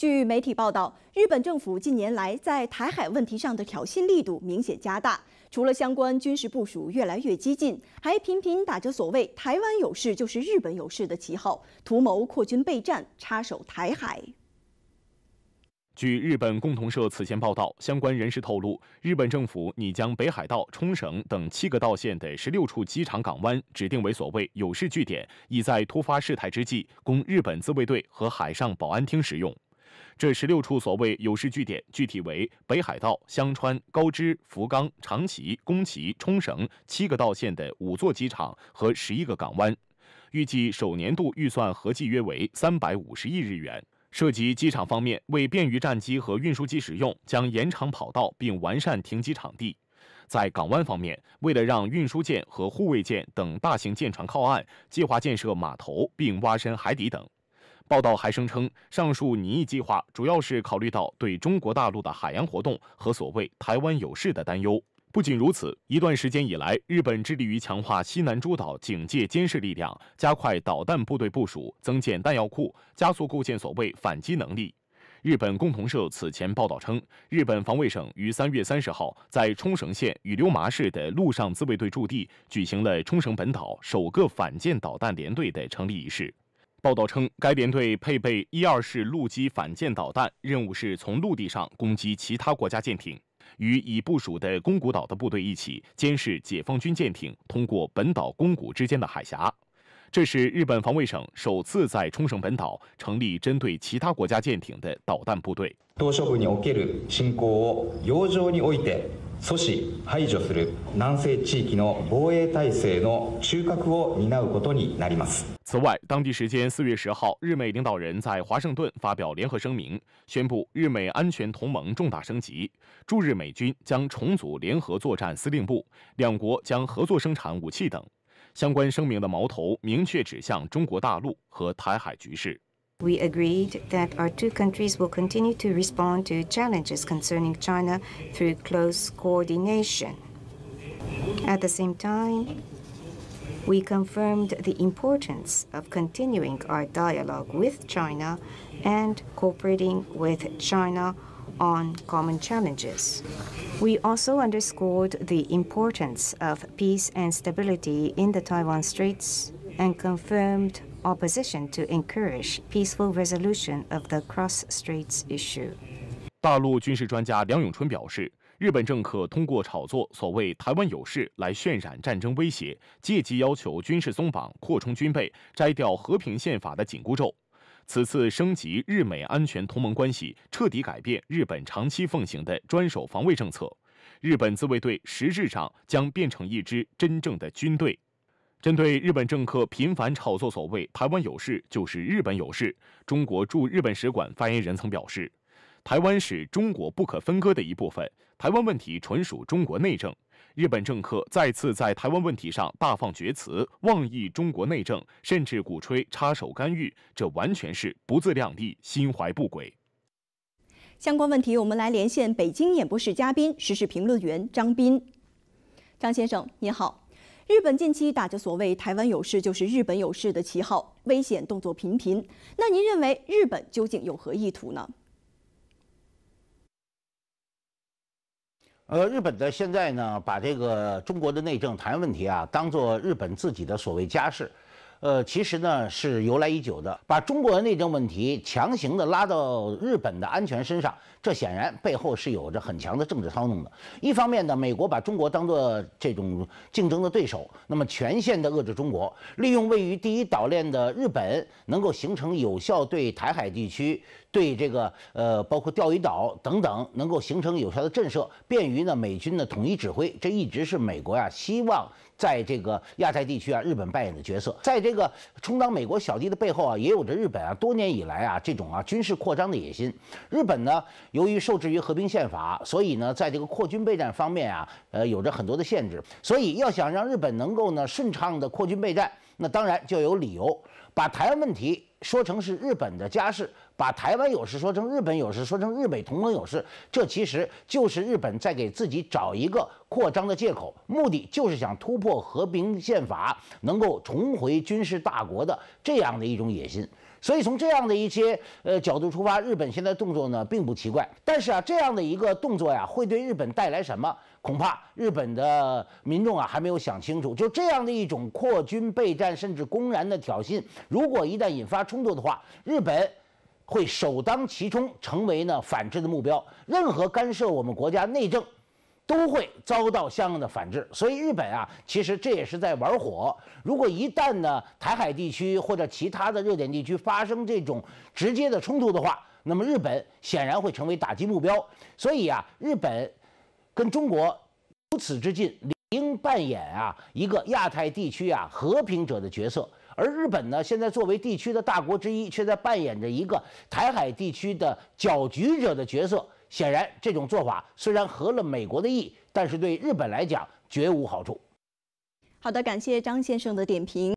据媒体报道，日本政府近年来在台海问题上的挑衅力度明显加大，除了相关军事部署越来越激进，还频频打着所谓“台湾有事就是日本有事”的旗号，图谋扩军备战、插手台海。据日本共同社此前报道，相关人士透露，日本政府拟将北海道、冲绳等七个道县的十六处机场、港湾指定为所谓“有事据点”，以在突发事态之际供日本自卫队和海上保安厅使用。这十六处所谓有势据点，具体为北海道、香川、高知、福冈、长崎、宫崎、冲绳七个道县的五座机场和十一个港湾，预计首年度预算合计约为三百五十亿日元。涉及机场方面，为便于战机和运输机使用，将延长跑道并完善停机场地；在港湾方面，为了让运输舰和护卫舰等大型舰船靠岸，计划建设码头并挖深海底等。报道还声称，上述拟议计划主要是考虑到对中国大陆的海洋活动和所谓台湾有事的担忧。不仅如此，一段时间以来，日本致力于强化西南诸岛警戒监视力量，加快导弹部队部署，增建弹药库，加速构建所谓反击能力。日本共同社此前报道称，日本防卫省于三月三十号在冲绳县与留麻市的陆上自卫队驻地举行了冲绳本岛首个反舰导弹联队的成立仪式。报道称，该联队配备一二式陆基反舰导弹，任务是从陆地上攻击其他国家舰艇，与已部署的宫古岛的部队一起监视解放军舰艇通过本岛宫古之间的海峡。这是日本防卫省首次在冲绳本岛成立针对其他国家舰艇的导弹部队。阻止、排除する南西地域の防衛体制の中核を担うことになります。此外，当地时间四月十号，日美领导人在华盛顿发表联合声明，宣布日美安全同盟重大升级，驻日美军将重组联合作战司令部，两国将合作生产武器等。相关声明的矛头明确指向中国大陆和台海局势。We agreed that our two countries will continue to respond to challenges concerning China through close coordination. At the same time, we confirmed the importance of continuing our dialogue with China and cooperating with China on common challenges. We also underscored the importance of peace and stability in the Taiwan Straits and confirmed opposition to encourage peaceful resolution of the cross straits issue。大陆军事专家梁永春表示，日本政客通过炒作所谓台湾有事来渲染战争威胁，借机要求军事松绑，扩充军备，摘掉和平宪法的紧箍咒。此次升级日美安全同盟关系，彻底改变日本长期奉行的专守防卫政策。日本自卫队实质上将变成一支真正的军队。针对日本政客频繁炒作所谓“台湾有事就是日本有事”，中国驻日本使馆发言人曾表示：“台湾是中国不可分割的一部分，台湾问题纯属中国内政。日本政客再次在台湾问题上大放厥词，妄议中国内政，甚至鼓吹插手干预，这完全是不自量力、心怀不轨。”相关问题，我们来连线北京演播室嘉宾、时事评论员张斌。张先生，您好。日本近期打着所谓“台湾有事就是日本有事”的旗号，危险动作频频。那您认为日本究竟有何意图呢？呃，日本的现在呢，把这个中国的内政、台湾问题啊，当做日本自己的所谓家事。呃，其实呢是由来已久的，把中国的内政问题强行的拉到日本的安全身上，这显然背后是有着很强的政治操弄的。一方面呢，美国把中国当做这种竞争的对手，那么全线的遏制中国，利用位于第一岛链的日本，能够形成有效对台海地区、对这个呃包括钓鱼岛等等能够形成有效的震慑，便于呢美军的统一指挥。这一直是美国呀希望在这个亚太地区啊日本扮演的角色，在这。这个充当美国小弟的背后啊，也有着日本啊多年以来啊这种啊军事扩张的野心。日本呢，由于受制于和平宪法，所以呢，在这个扩军备战方面啊，呃，有着很多的限制。所以要想让日本能够呢顺畅的扩军备战，那当然就有理由把台湾问题说成是日本的家事。把台湾有事说成日本有事，说成日美同盟有事，这其实就是日本在给自己找一个扩张的借口，目的就是想突破和平宪法，能够重回军事大国的这样的一种野心。所以从这样的一些呃角度出发，日本现在动作呢并不奇怪。但是啊，这样的一个动作呀，会对日本带来什么？恐怕日本的民众啊还没有想清楚。就这样的一种扩军备战，甚至公然的挑衅，如果一旦引发冲突的话，日本。会首当其冲成为呢反制的目标，任何干涉我们国家内政，都会遭到相应的反制。所以日本啊，其实这也是在玩火。如果一旦呢台海地区或者其他的热点地区发生这种直接的冲突的话，那么日本显然会成为打击目标。所以啊，日本跟中国如此之近，理应扮演啊一个亚太地区啊和平者的角色。而日本呢，现在作为地区的大国之一，却在扮演着一个台海地区的搅局者的角色。显然，这种做法虽然合了美国的意，但是对日本来讲绝无好处。好的，感谢张先生的点评。